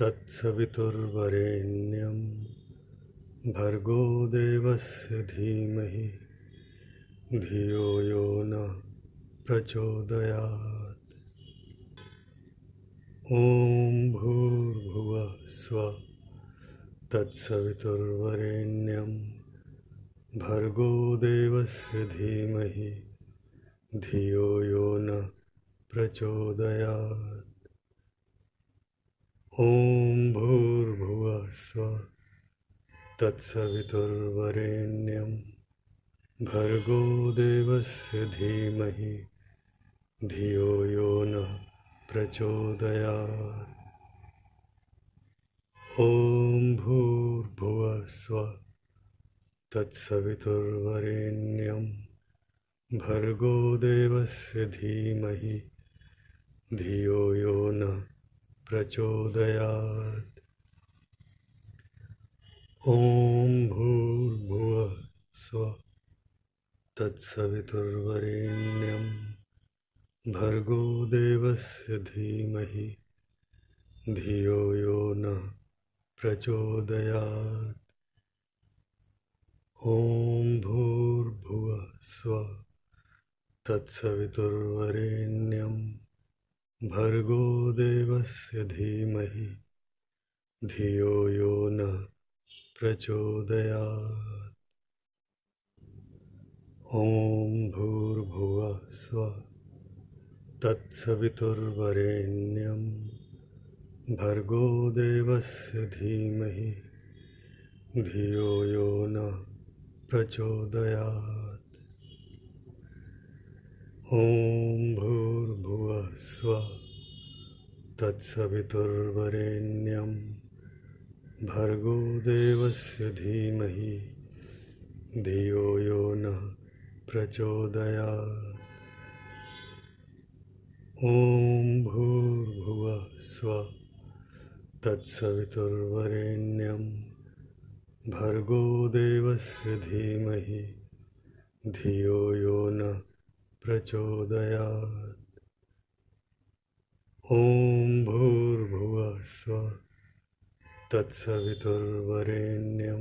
तत्सवितुर्वरेण्यं भर्गो देवस्य धीमहि धियो यो न प्रचोदयात् ॐ भूर्भुवः स्व तत्सवितुर्वरेण्यं भर्गो देवस्य धीमहि धियो यो न प्रचोदयात् ओम भूर्भुवः स्व तत्सवितुर्वरेण्यं भर्गो देवस्य धीमहि धियो यो न प्रचोदयात् ॐ भूर्भुवस्व स्व तत्सवितुर्वरेण्यं भर्गो देवस्य धीमहि धियो यो प्रचोदयात् ॐ भूर्भुवः स्व तत्सवितुर्वरेण्यं भर्गो देवस्य धीमहि धियो यो न प्रचोदयात् ॐ भूर्भुवः स्व तत्सवितुर्वरेण्यं भर्गो देवस्य धीमहि धियो यो न प्रचोदयात् ॐ भूर्भुवः स्व तत्सवितुर्वरेण्यं भर्गो देवस्य धीमहि धियो यो न प्रचोदयात् ओम भूर्भुव स्व तत्सुर्वरेण्यम भर्गो देवस्य धीमहि धियो यो न प्रचोदयात् ॐ भूर्भुव स्व तत्सुर्वरेण्यम भर्गो देवस्य धीमहि धियो यो नः प्रचोदयात् ॐ भूर्भुवः स्व तत्सवितुर्वरेण्यं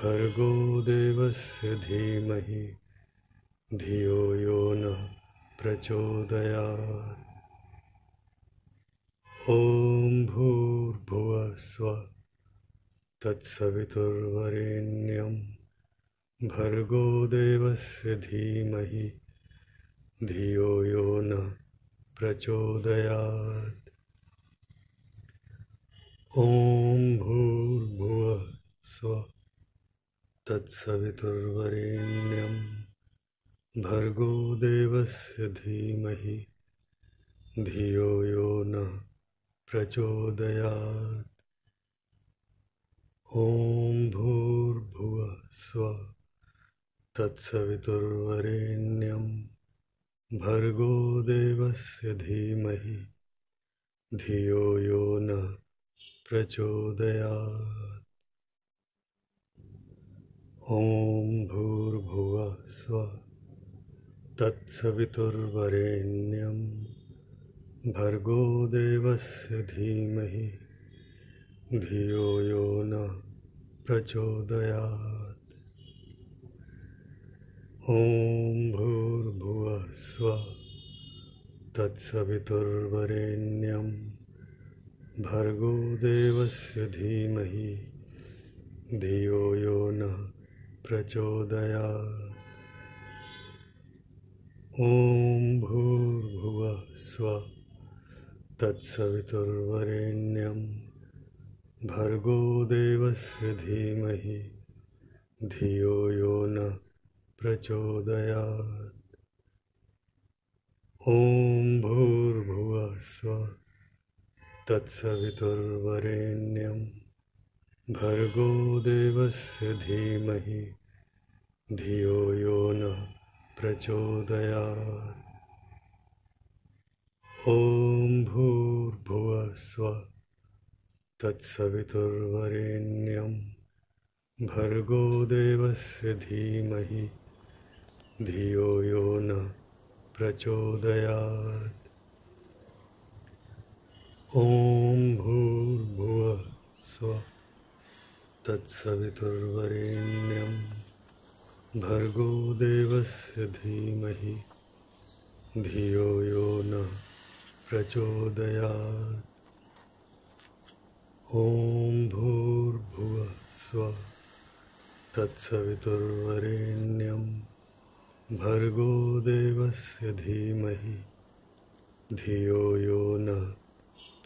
भर्गो देवस्य धीमहि धियो यो न प्रचोदयात् ॐ भूर्भुवः स्व तत्सवितुर्वरेण्यं भर्गो देवस्य धीमहि धियो धियो यो न प्रचोदयात् ॐ भूर्भुवः स्व तत्सवितुर्वरेण्यं भर्गो देवस्य धीमहि धियो यो न प्रचोदयात् ॐ भूर्भुवः स्व तत्सवितुर्वरेण्यम् भर्गो देवस्य धीमहि धियो यो न प्रचोदयात् ॐ भूर्भुवः स्व तत्सवितुर्वरेण्यं भर्गो देवस्य धीमहि धियो यो न प्रचोदयात् ओम भूर्भुव स्व तत्सुर्वरेण्यम भर्गो देवस्य धीमहि धियो यो न प्रचोदयात् ॐ भूर्भुव स्व तत्सुर्वरेण्यम भर्गो देवस्य धीमहि धियो यो न प्रचोदयात् ॐ भूर्भुवः स्व तत्सवितुर्वरेण्यं भर्गो देवस्य धीमहि धियो यो न प्रचोदयात् ॐ भूर्भुवः स्व तत्सवितुर्वरेण्यं भर्गो देवस्य धीमहि धियो धियो यो न प्रचोदयात् ॐ भूर्भुवः स्व तत्सवितुर्वरेण्यं भर्गो देवस्य धीमहि धियो यो न प्रचोदयात् ॐ भूर्भुवः स्व तत्सवितुर्वरेण्यम् भर्गो देवस्य धीमहि धियो यो न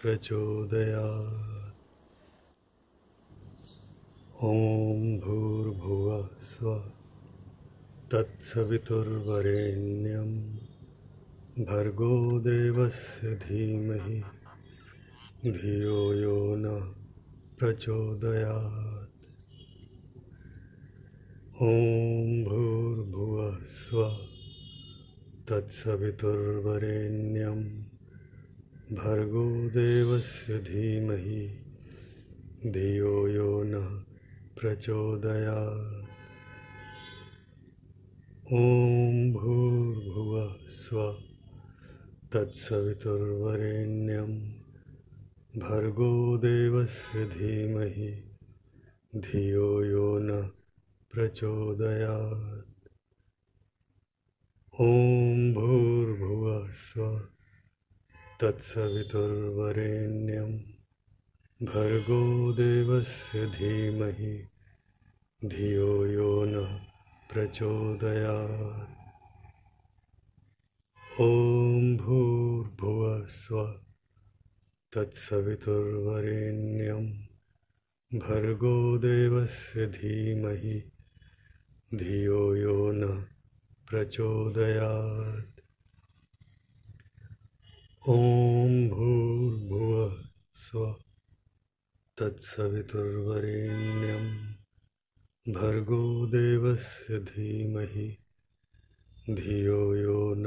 प्रचोदयात् ॐ भूर्भुवः स्व तत्सवितुर्वरेण्यं भर्गो देवस्य धीमहि धियो यो न प्रचोदयात् ओम भूर्भुव स्व तत्सवितुर्वरेण्यं भर्गो देवस्य धीमहि धियो यो न प्रचोदयात् ॐ भूर्भुव स्व तत्सवितुर्वरेण्यं भर्गो देवस्य धीमहि धियो यो न नः प्रचोदयात् ॐ भूर्भुवस्व स्व तत्सवितुर्वरेण्यं भर्गो देवस्य धीमहि धियो यो न प्रचोदयात् ॐ भूर्भुवस्व स्व तत्सवितुर्वरेण्यं भर्गो देवस्य धीमहि धियो यो न प्रचोदयात् ॐ भूर्भुव स्व तत्सवितुर्वरेण्यं भर्गो देवस्य धीमहि धियो यो न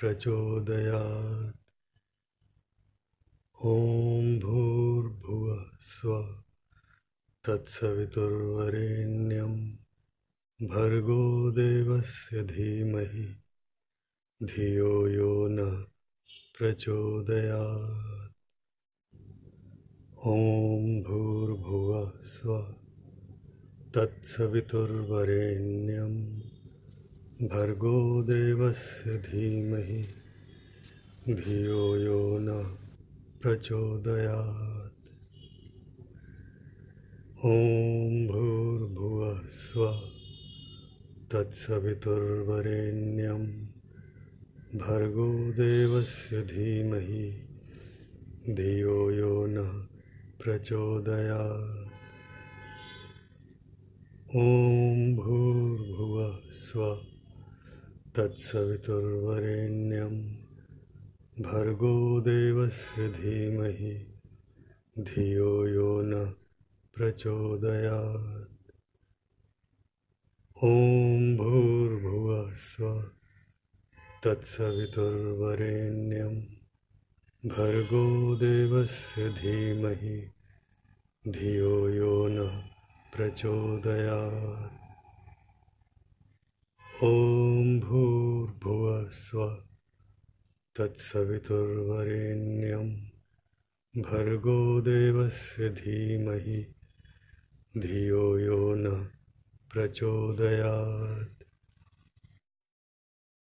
प्रचोदया ओ भूर्भुव स्व तत्सवितुर्वरेण्यम् भर्गो देवस्य धीमहि धियो यो न प्रचोदयात् ॐ भूर्भुवः स्व तत्सवितुर्वरेण्यं भर्गो देवस्य धीमहि धियो यो न प्रचोदयात् ॐ भूर्भुवः स्व तत्सवितुर्वरेण्यं भर्गो देवस्य धीमहि धियो यो न प्रचोदयात् ॐ भूर्भुव स्व तत्सुर्वरेण्यम भर्गो देवस्य धीमहि धियो यो न प्रचोदयात् ॐ स्व तत्सवितुर्वरेण्यं भर्गो देवस्य धीमहि धियो यो न प्रचोदयात् ॐ भूर्भुवस्व स्व तत्सवितुर्वरेण्यं देवस्य धीमहि धियो यो न प्रचोदयात्